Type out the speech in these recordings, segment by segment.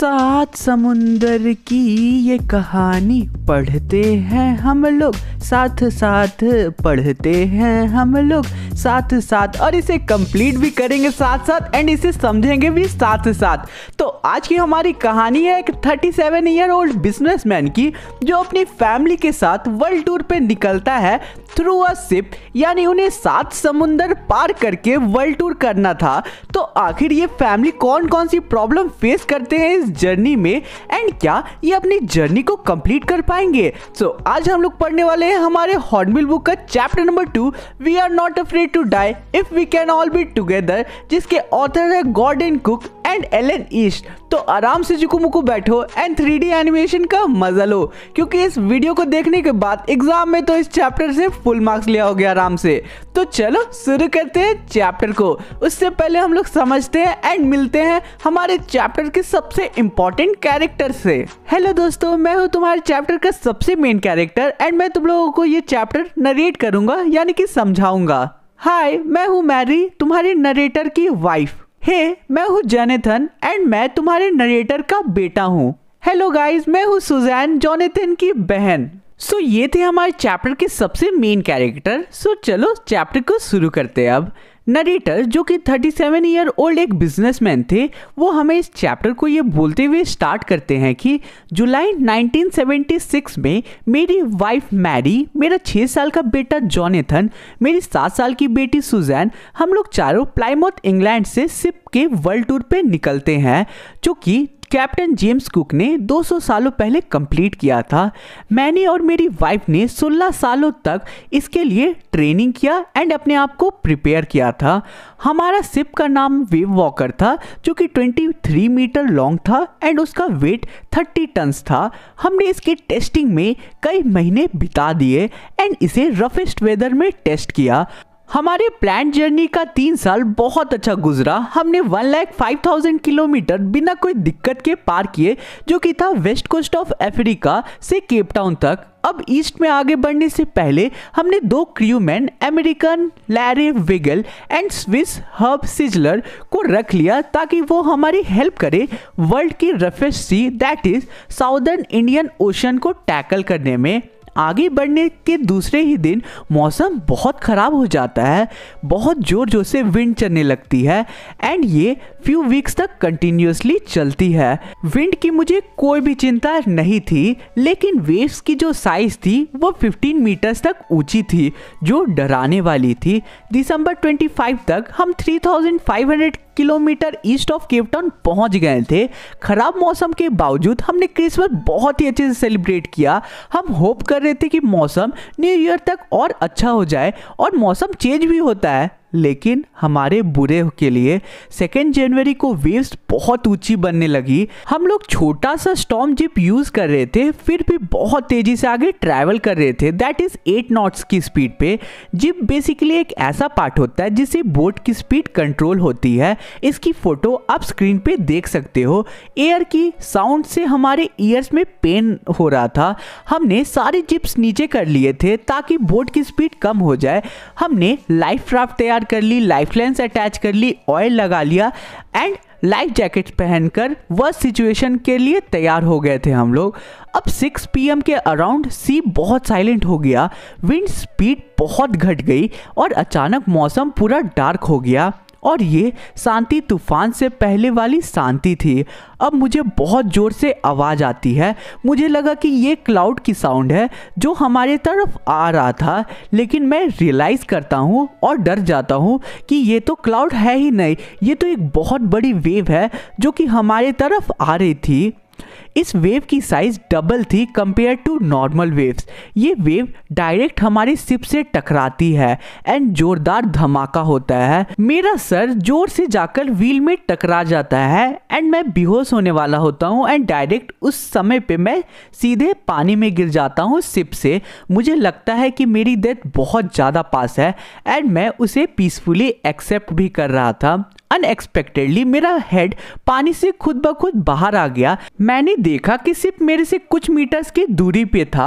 सात समुंदर की ये कहानी पढ़ते हैं हम लोग साथ साथ पढ़ते हैं हम लोग साथ साथ और इसे कंप्लीट भी करेंगे साथ साथ एंड इसे समझेंगे भी साथ साथ तो आज की हमारी कहानी है एक 37 ईयर ओल्ड बिजनेसमैन की जो अपनी फैमिली के साथ वर्ल्ड टूर पे निकलता है थ्रू अ सिप यानी उन्हें सात समुंदर पार करके वर्ल्ड टूर करना था तो आखिर ये फैमिली कौन कौन सी प्रॉब्लम फेस करते हैं इस जर्नी में एंड क्या ये अपनी जर्नी को कंप्लीट कर पाएंगे सो so, आज हम लोग पढ़ने वाले हैं हमारे हॉर्नबिल बुक का chapter number two we are not afraid to die if we can all be together जिसके ऑथर है Gordon Cook and Alan East तो आराम से जुकुमुकु बैठो एंड थ्री एनिमेशन का मजा लो क्योंकि इस वीडियो को देखने के बाद एग्जाम में तो इस चैप्टर से फुल मार्क्स लिया हो गया आराम से तो चलो शुरू करते हैं चैप्टर को उससे पहले हम लोग समझते हैं एंड मिलते हैं हमारे चैप्टर के सबसे इम्पोर्टेंट कैरेक्टर से हेलो दोस्तों मैं हूँ तुम्हारे चैप्टर का सबसे मेन कैरेक्टर एंड मैं तुम लोगों को ये चैप्टर नरेट करूंगा यानी कि समझाऊंगा हाय मैं हूँ मैरी तुम्हारी नरेटर की वाइफ हे hey, मैं हूँ जॉनेथन एंड मैं तुम्हारे नरेटर का बेटा हूँ हेलो गाइस मैं हूँ सुजैन जोनेथन की बहन सो so, ये थे हमारे चैप्टर के सबसे मेन कैरेक्टर सो so, चलो चैप्टर को शुरू करते हैं अब नरेटर जो कि 37 ईयर ओल्ड एक बिजनेसमैन थे वो हमें इस चैप्टर को ये बोलते हुए स्टार्ट करते हैं कि जुलाई 1976 में मेरी वाइफ मैरी मेरा 6 साल का बेटा जॉनेथन मेरी 7 साल की बेटी सुजैन हम लोग चारों प्लाईमोथ इंग्लैंड से सिप के वर्ल्ड टूर पे निकलते हैं जो कि कैप्टन जेम्स कुक ने 200 सालों पहले कंप्लीट किया था मैंने और मेरी वाइफ ने 16 सालों तक इसके लिए ट्रेनिंग किया एंड अपने आप को प्रिपेयर किया था हमारा सिप का नाम वेव वॉकर था जो कि 23 मीटर लॉन्ग था एंड उसका वेट 30 टन्स था हमने इसकी टेस्टिंग में कई महीने बिता दिए एंड इसे रफेस्ट वेदर में टेस्ट किया हमारे प्लान जर्नी का तीन साल बहुत अच्छा गुजरा हमने one lakh five thousand kilometre बिना कोई दिक्कत के पार किए जो कि था वेस्ट कोस्ट ऑफ अफ्रीका से केपटाउन तक अब ईस्ट में आगे बढ़ने से पहले हमने दो crewman American Larry Vigil and Swiss Herb Seigler को रख लिया ताकि वो हमारी हेल्प करे वर्ल्ड की roughest sea that is southern Indian ocean को टैकल करने में आगे बढ़ने के दूसरे ही दिन मौसम बहुत ख़राब हो जाता है बहुत ज़ोर ज़ोर से विंड चलने लगती है एंड ये फ्यू वीक्स तक कंटिन्यूसली चलती है विंड की मुझे कोई भी चिंता नहीं थी लेकिन वेव्स की जो साइज थी वो 15 मीटर्स तक ऊंची थी जो डराने वाली थी दिसंबर 25 तक हम 3500 किलोमीटर ईस्ट ऑफ केपटाउन पहुंच गए थे खराब मौसम के बावजूद हमने क्रिसमस बहुत ही अच्छे से सेलिब्रेट किया हम होप कर रहे थे कि मौसम न्यू ईयर तक और अच्छा हो जाए और मौसम चेंज भी होता है लेकिन हमारे बुरे के लिए सेकेंड जनवरी को वेव्स बहुत ऊंची बनने लगी हम लोग छोटा सा स्टॉम जिप यूज़ कर रहे थे फिर भी बहुत तेज़ी से आगे ट्रैवल कर रहे थे दैट इज़ एट नॉट्स की स्पीड पे जिप बेसिकली एक ऐसा पार्ट होता है जिससे बोट की स्पीड कंट्रोल होती है इसकी फ़ोटो आप स्क्रीन पे देख सकते हो एयर की साउंड से हमारे ईयर्स में पेन हो रहा था हमने सारे जिप्स नीचे कर लिए थे ताकि बोट की स्पीड कम हो जाए हमने लाइफ क्राफ्ट तैयार तैयार कर ली लाइफ लेंस अटैच कर ली ऑयल लगा लिया एंड लाइफ जैकेट पहनकर वह सिचुएशन के लिए तैयार हो गए थे हम लोग अब 6 पीएम के अराउंड सी बहुत साइलेंट हो गया विंड स्पीड बहुत घट गई और अचानक मौसम पूरा डार्क हो गया और ये शांति तूफान से पहले वाली शांति थी अब मुझे बहुत ज़ोर से आवाज़ आती है मुझे लगा कि ये क्लाउड की साउंड है जो हमारे तरफ आ रहा था लेकिन मैं रियलाइज़ करता हूँ और डर जाता हूँ कि ये तो क्लाउड है ही नहीं ये तो एक बहुत बड़ी वेव है जो कि हमारे तरफ आ रही थी इस वेव की साइज डबल थी कंपेयर टू नॉर्मल वेव्स ये वेव डायरेक्ट हमारी सिप से टकराती है एंड जोरदार धमाका होता है मेरा सर जोर से जाकर व्हील में टकरा जाता है एंड मैं बेहोश होने वाला होता हूँ एंड डायरेक्ट उस समय पे मैं सीधे पानी में गिर जाता हूँ सिप से मुझे लगता है कि मेरी डेथ बहुत ज़्यादा पास है एंड मैं उसे पीसफुली एक्सेप्ट भी कर रहा था अनएक्सपेक्टेडली मेरा हेड पानी से खुद ब खुद बाहर आ गया मैंने देखा कि सिर्फ मेरे से कुछ मीटर्स की दूरी पे था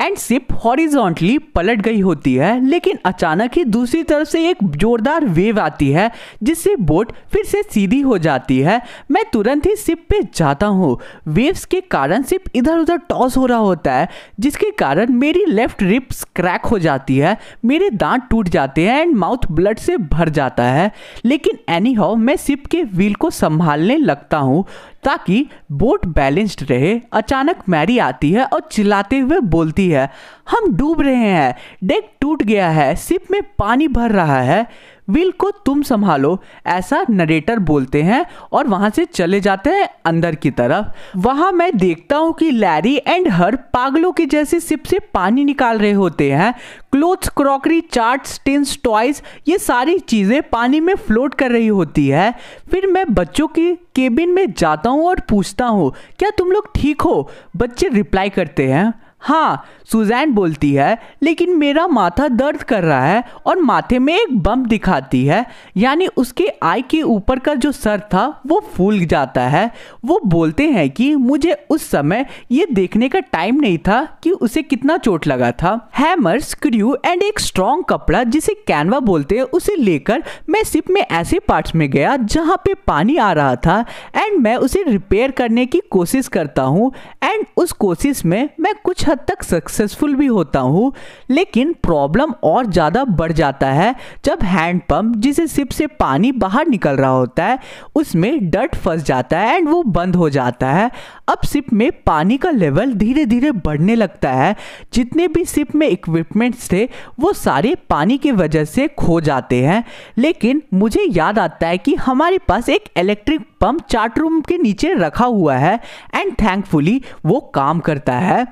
एंड सिप हॉरिजॉन्टली पलट गई होती है लेकिन अचानक ही दूसरी तरफ से एक जोरदार वेव आती है जिससे बोट फिर से सीधी हो जाती है मैं तुरंत ही सिप पे जाता हूँ वेव्स के कारण सिप इधर उधर टॉस हो रहा होता है जिसके कारण मेरी लेफ्ट रिप्स क्रैक हो जाती है मेरे दांत टूट जाते हैं एंड माउथ ब्लड से भर जाता है लेकिन एनी हाउ मैं सिप के व्हील को संभालने लगता हूँ ताकि बोट बैलेंस्ड रहे अचानक मैरी आती है और चिल्लाते हुए बोलती है हम डूब रहे हैं डेक टूट गया है सिप में पानी भर रहा है विल को तुम संभालो ऐसा नरेटर बोलते हैं और वहां से चले जाते हैं अंदर की तरफ वहां मैं देखता हूँ कि लैरी एंड हर पागलों के जैसे सिप से पानी निकाल रहे होते हैं clothes crockery chart tins toys ये सारी चीज़ें पानी में फ्लोट कर रही होती है फिर मैं बच्चों की केबिन में जाता हूँ और पूछता हूँ क्या तुम लोग ठीक हो बच्चे रिप्लाई करते हैं हाँ सुजैन बोलती है लेकिन मेरा माथा दर्द कर रहा है और माथे में एक बम दिखाती है यानी उसके आई के ऊपर का जो सर था वो फूल जाता है वो बोलते हैं कि मुझे उस समय ये देखने का टाइम नहीं था कि उसे कितना चोट लगा था हैमर स्क्रू एंड एक स्ट्रॉन्ग कपड़ा जिसे कैनवा बोलते हैं उसे लेकर मैं सिप में ऐसे पार्ट्स में गया जहाँ पे पानी आ रहा था एंड मैं उसे रिपेयर करने की कोशिश करता हूँ एंड उस कोशिश में मैं कुछ हद तक सक्सेसफुल भी होता हूँ लेकिन प्रॉब्लम और ज़्यादा बढ़ जाता है जब हैंडपम्प जिसे सिप से पानी बाहर निकल रहा होता है उसमें डट फंस जाता है एंड वो बंद हो जाता है अब सिप में पानी का लेवल धीरे धीरे बढ़ने लगता है जितने भी सिप में इक्विपमेंट्स थे वो सारे पानी की वजह से खो जाते हैं लेकिन मुझे याद आता है कि हमारे पास एक इलेक्ट्रिक पंप चार्ट रूम के नीचे रखा हुआ है एंड थैंकफुली वो काम करता है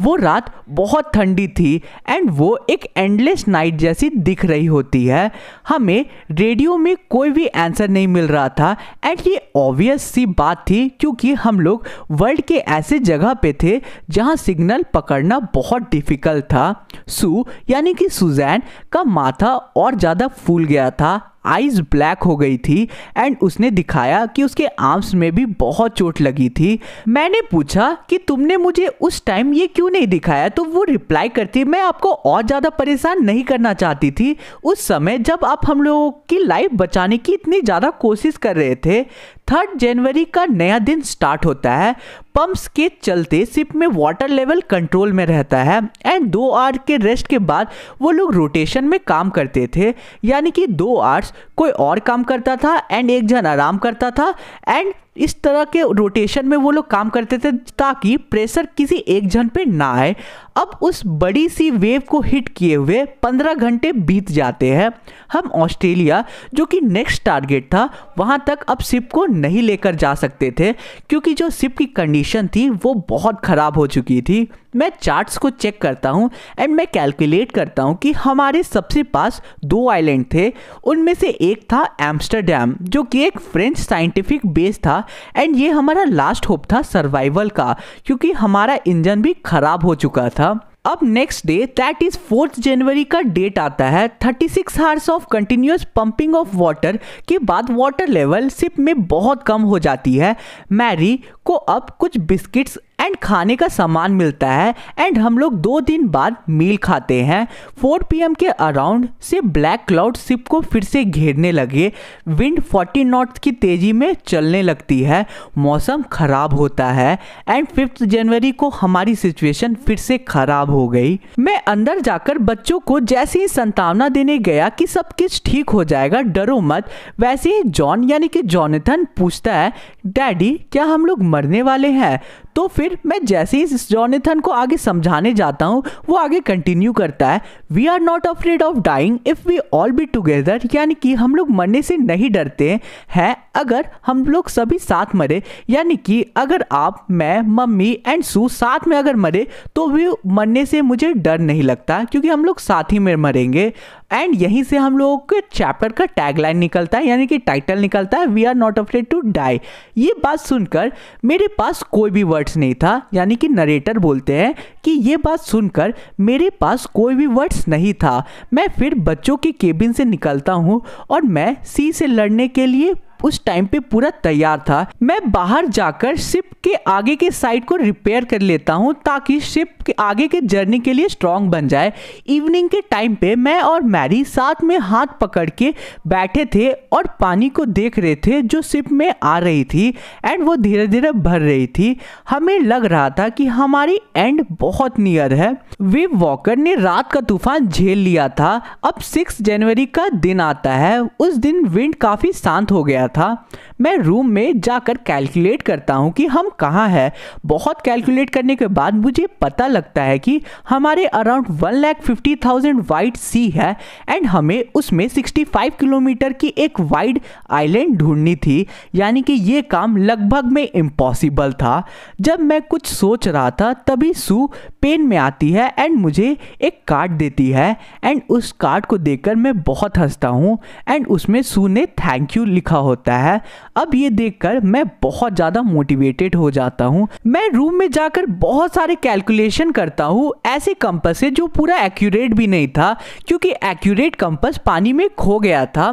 वो रात बहुत ठंडी थी एंड वो एक एंडलेस नाइट जैसी दिख रही होती है हमें रेडियो में कोई भी आंसर नहीं मिल रहा था एंड ये ऑब्वियस सी बात थी क्योंकि हम लोग वर्ल्ड के ऐसे जगह पे थे जहाँ सिग्नल पकड़ना बहुत डिफ़िकल्ट था सू यानी कि सुजैन का माथा और ज़्यादा फूल गया था आइज़ ब्लैक हो गई थी एंड उसने दिखाया कि उसके आर्म्स में भी बहुत चोट लगी थी मैंने पूछा कि तुमने मुझे उस टाइम ये क्यों नहीं दिखाया तो वो रिप्लाई करती मैं आपको और ज़्यादा परेशान नहीं करना चाहती थी उस समय जब आप हम लोगों की लाइफ बचाने की इतनी ज़्यादा कोशिश कर रहे थे थर्ड जनवरी का नया दिन स्टार्ट होता है पंप्स के चलते सिप में वाटर लेवल कंट्रोल में रहता है एंड दो आर्स के रेस्ट के बाद वो लोग रोटेशन में काम करते थे यानी कि दो आर्स कोई और काम करता था एंड एक जन आराम करता था एंड इस तरह के रोटेशन में वो लोग काम करते थे ताकि प्रेशर किसी एक जन पे ना आए अब उस बड़ी सी वेव को हिट किए हुए पंद्रह घंटे बीत जाते हैं हम ऑस्ट्रेलिया जो कि नेक्स्ट टारगेट था वहाँ तक अब सिप को नहीं लेकर जा सकते थे क्योंकि जो सिप की कंडीशन थी वो बहुत ख़राब हो चुकी थी मैं चार्ट्स को चेक करता हूँ एंड मैं कैलकुलेट करता हूँ कि हमारे सबसे पास दो आइलैंड थे उनमें से एक था एम्स्टरडेम जो कि एक फ्रेंच साइंटिफिक बेस था एंड ये हमारा लास्ट होप था सर्वाइवल का क्योंकि हमारा इंजन भी खराब हो चुका था अब next day that is fourth January का डेट आता है 36 six hours of continuous pumping of water के बाद वाटर लेवल सिप में बहुत कम हो जाती है मैरी को अब कुछ बिस्किट्स एंड खाने का सामान मिलता है एंड हम लोग दो दिन बाद मील खाते हैं 4 पीएम के अराउंड से ब्लैक क्लाउड शिप को फिर से घेरने लगे विंड 40 नॉट्स की तेज़ी में चलने लगती है मौसम ख़राब होता है एंड फिफ्थ जनवरी को हमारी सिचुएशन फिर से ख़राब हो गई मैं अंदर जाकर बच्चों को जैसे ही संतावना देने गया कि सब कुछ ठीक हो जाएगा डरो मत वैसे ही जॉन यानी कि जॉनथन पूछता है डैडी क्या हम लोग मरने वाले हैं तो फिर मैं जैसे ही इस जॉनिथन को आगे समझाने जाता हूँ वो आगे कंटिन्यू करता है we are not afraid of dying if we all be together यानी कि हम लोग मरने से नहीं डरते हैं अगर हम लोग सभी साथ मरे यानी कि अगर आप मैं मम्मी एंड सू साथ में अगर मरे तो भी मरने से मुझे डर नहीं लगता क्योंकि हम लोग साथ ही में मरेंगे एंड यहीं से हम लोगों के चैप्टर का टैगलाइन निकलता है यानी कि टाइटल निकलता है we are not afraid to die ये बात सुनकर मेरे पास कोई भी वर्ड्स नहीं था यानी कि नरेटर बोलते हैं कि ये बात सुनकर मेरे पास कोई भी वर्ड्स नहीं था मैं फिर बच्चों के केबिन से निकलता हूँ और मैं सी से लड़ने के लिए उस टाइम पे पूरा तैयार था मैं बाहर जाकर शिप के आगे के साइड को रिपेयर कर लेता हूँ ताकि शिप के आगे के जर्नी के लिए स्ट्रांग बन जाए इवनिंग के टाइम पे मैं और मैरी साथ में हाथ पकड़ के बैठे थे और पानी को देख रहे थे जो शिप में आ रही थी एंड वो धीरे धीरे भर रही थी हमें लग रहा था कि हमारी एंड बहुत नियर है वे वॉकर ने रात का तूफान झेल लिया था अब सिक्स जनवरी का दिन आता है उस दिन विंड काफ़ी शांत हो गया था मैं रूम में जाकर कैलकुलेट करता हूँ कि हम कहाँ हैं बहुत कैलकुलेट करने के बाद मुझे पता लगता है कि हमारे around one lakh fifty thousand wide sea है एंड हमें उसमें सिक्सटी फाइव किलोमीटर की एक वाइड आइलैंड ढूंढनी थी यानी कि ये काम लगभग में इम्पॉसिबल था जब मैं कुछ सोच रहा था तभी सू पेन में आती है एंड मुझे एक कार्ड देती है एंड उस कार्ड को देखकर मैं बहुत हंसता हूँ एंड उसमें सू ने थैंक यू लिखा होता है अब ये देखकर मैं बहुत ज़्यादा मोटिवेटेड हो जाता हूँ मैं रूम में जाकर बहुत सारे कैलकुलेशन करता हूँ ऐसे कंपस से जो पूरा एक्यूरेट भी नहीं था क्योंकि एक्यूरेट कंपस पानी में खो गया था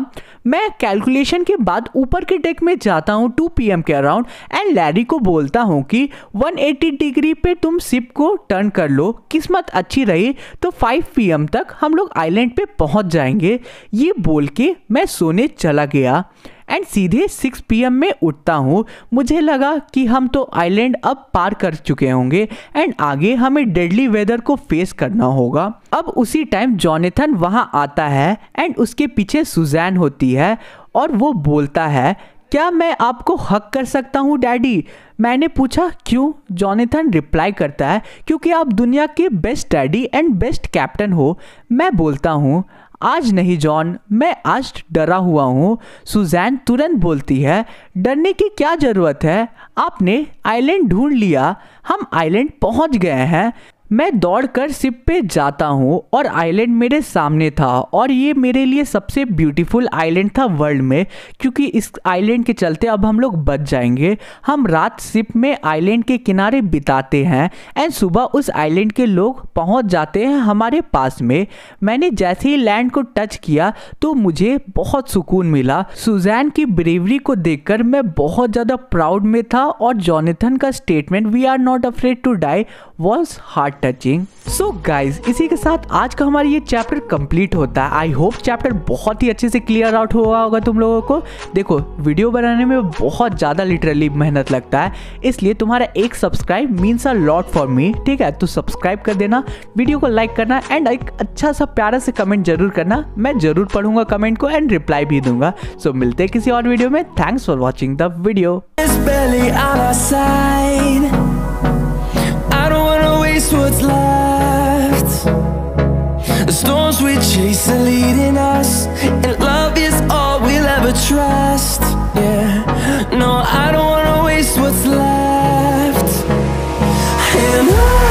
मैं कैलकुलेशन के बाद ऊपर के डेक में जाता हूँ टू पी के अराउंड एंड लैरी को बोलता हूँ कि 180 डिग्री पे तुम सिप को टर्न कर लो किस्मत अच्छी रही तो 5 पी तक हम लोग आइलैंड पे पहुँच जाएंगे ये बोल के मैं सोने चला गया एंड सीधे 6 पीएम में उठता हूँ मुझे लगा कि हम तो आइलैंड अब पार कर चुके होंगे एंड आगे हमें डेडली वेदर को फेस करना होगा अब उसी टाइम जॉनेथन वहाँ आता है एंड उसके पीछे सुजैन होती है और वो बोलता है क्या मैं आपको हक कर सकता हूँ डैडी मैंने पूछा क्यों जॉनेथन रिप्लाई करता है क्योंकि आप दुनिया के best daddy and best captain हो मैं बोलता हूँ आज नहीं जॉन मैं आज डरा हुआ हूँ सुजैन तुरंत बोलती है डरने की क्या ज़रूरत है आपने आइलैंड ढूंढ लिया हम आइलैंड पहुँच गए हैं मैं दौड़कर सिप पे जाता हूँ और आइलैंड मेरे सामने था और ये मेरे लिए सबसे ब्यूटीफुल आइलैंड था वर्ल्ड में क्योंकि इस आइलैंड के चलते अब हम लोग बच जाएंगे हम रात सिप में आइलैंड के किनारे बिताते हैं एंड सुबह उस आइलैंड के लोग पहुँच जाते हैं हमारे पास में मैंने जैसे ही लैंड को टच किया तो मुझे बहुत सुकून मिला सुजैन की ब्रेवरी को देख मैं बहुत ज़्यादा प्राउड में था और जॉनिथन का statement we are not afraid to die was heart touching so guys इसी के साथ आज का हमारा ये चैप्टर कंप्लीट होता है आई होप चैप्टर बहुत ही अच्छे से क्लियर आउट हुआ होगा तुम लोगों को देखो वीडियो बनाने में बहुत ज़्यादा लिटरली मेहनत लगता है इसलिए तुम्हारा एक subscribe means a lot for me ठीक है तो सब्सक्राइब कर देना वीडियो को लाइक करना एंड एक अच्छा सा प्यारा से कमेंट जरूर करना मैं जरूर पढ़ूंगा कमेंट को एंड रिप्लाई भी दूंगा सो so, मिलते किसी और वीडियो में thanks for watching the video erase what's left The storms we chase are leading us And love is all we'll ever trust Yeah, no, I don't wanna waste what's left And I